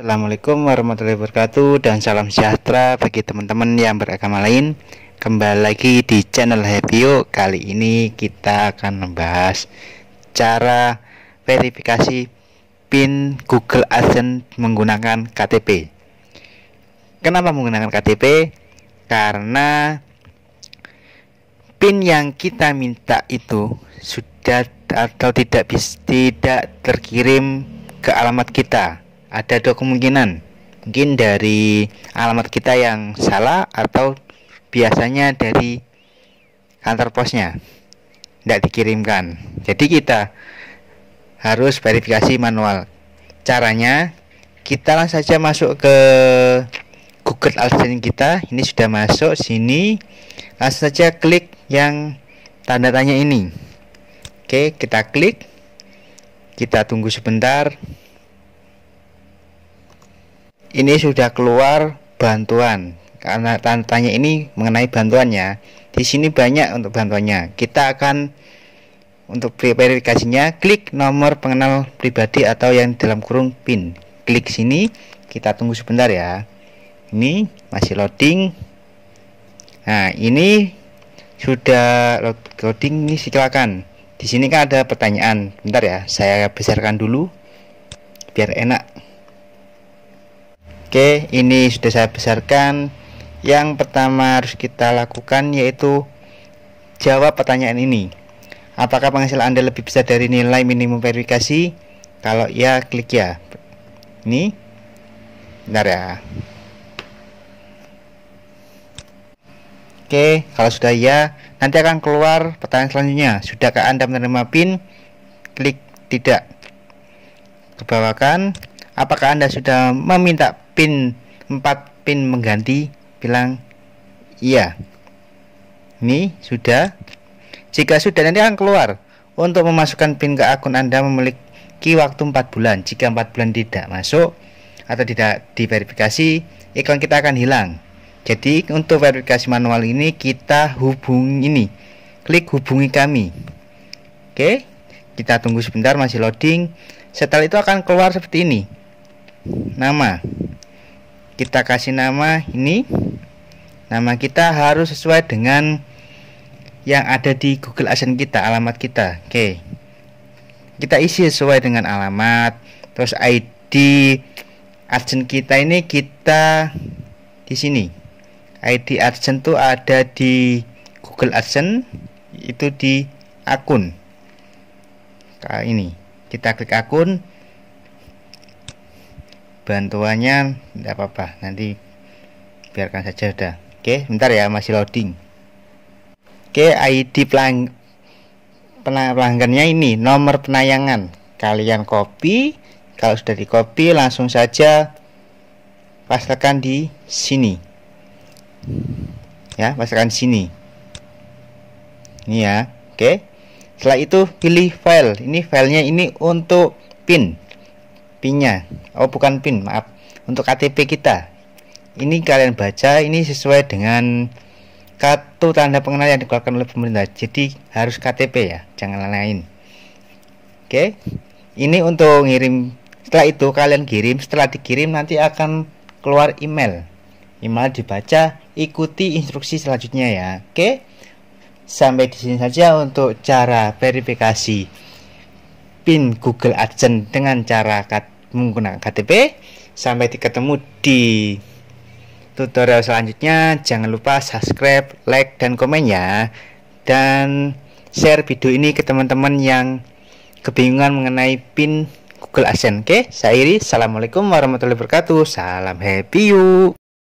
Assalamualaikum warahmatullahi wabarakatuh dan salam sejahtera bagi teman-teman yang beragama lain Kembali lagi di channel Happy Yuk Kali ini kita akan membahas cara verifikasi PIN Google AdSense menggunakan KTP Kenapa menggunakan KTP? Karena PIN yang kita minta itu sudah atau tidak bisa tidak terkirim ke alamat kita ada dua kemungkinan mungkin dari alamat kita yang salah atau biasanya dari kantor posnya tidak dikirimkan jadi kita harus verifikasi manual caranya kita langsung saja masuk ke Google AdSense kita ini sudah masuk sini langsung saja klik yang tanda tanya ini oke kita klik kita tunggu sebentar ini sudah keluar bantuan karena tanya ini mengenai bantuannya di sini banyak untuk bantuannya kita akan untuk verifikasinya klik nomor pengenal pribadi atau yang dalam kurung PIN klik sini kita tunggu sebentar ya ini masih loading nah ini sudah loading ini silakan di sini kan ada pertanyaan bentar ya saya besarkan dulu biar enak Oke ini sudah saya besarkan yang pertama harus kita lakukan yaitu jawab pertanyaan ini apakah penghasilan anda lebih besar dari nilai minimum verifikasi kalau ya klik ya ini bentar ya Oke, kalau sudah ya, nanti akan keluar pertanyaan selanjutnya. Sudahkah Anda menerima PIN? Klik tidak. Kebawakan, apakah Anda sudah meminta pin 4 pin mengganti bilang iya ini sudah jika sudah nanti akan keluar untuk memasukkan pin ke akun anda memiliki waktu 4 bulan jika 4 bulan tidak masuk atau tidak diverifikasi iklan kita akan hilang jadi untuk verifikasi manual ini kita hubungi ini klik hubungi kami oke kita tunggu sebentar masih loading setelah itu akan keluar seperti ini nama kita kasih nama ini nama kita harus sesuai dengan yang ada di Google Adsense kita alamat kita oke kita isi sesuai dengan alamat terus ID Adsense kita ini kita di sini ID Adsense itu ada di Google Adsense itu di akun nah, ini kita klik akun bantuannya tidak apa-apa nanti biarkan saja udah oke bentar ya masih loading oke ID pelang pelanggannya ini nomor penayangan kalian copy kalau sudah di copy langsung saja pastikan di sini ya pastikan sini ini ya oke setelah itu pilih file ini filenya ini untuk pin pinnya oh bukan pin maaf untuk KTP kita ini kalian baca ini sesuai dengan kartu tanda pengenal yang dikeluarkan oleh pemerintah jadi harus KTP ya jangan lain oke ini untuk ngirim setelah itu kalian kirim setelah dikirim nanti akan keluar email email dibaca ikuti instruksi selanjutnya ya oke sampai di sini saja untuk cara verifikasi pin Google AdSense dengan cara menggunakan KTP. Sampai ketemu di tutorial selanjutnya. Jangan lupa subscribe, like, dan komen ya. Dan share video ini ke teman-teman yang kebingungan mengenai pin Google AdSense. Oke, saya Iri. Assalamualaikum warahmatullahi wabarakatuh. Salam happy you.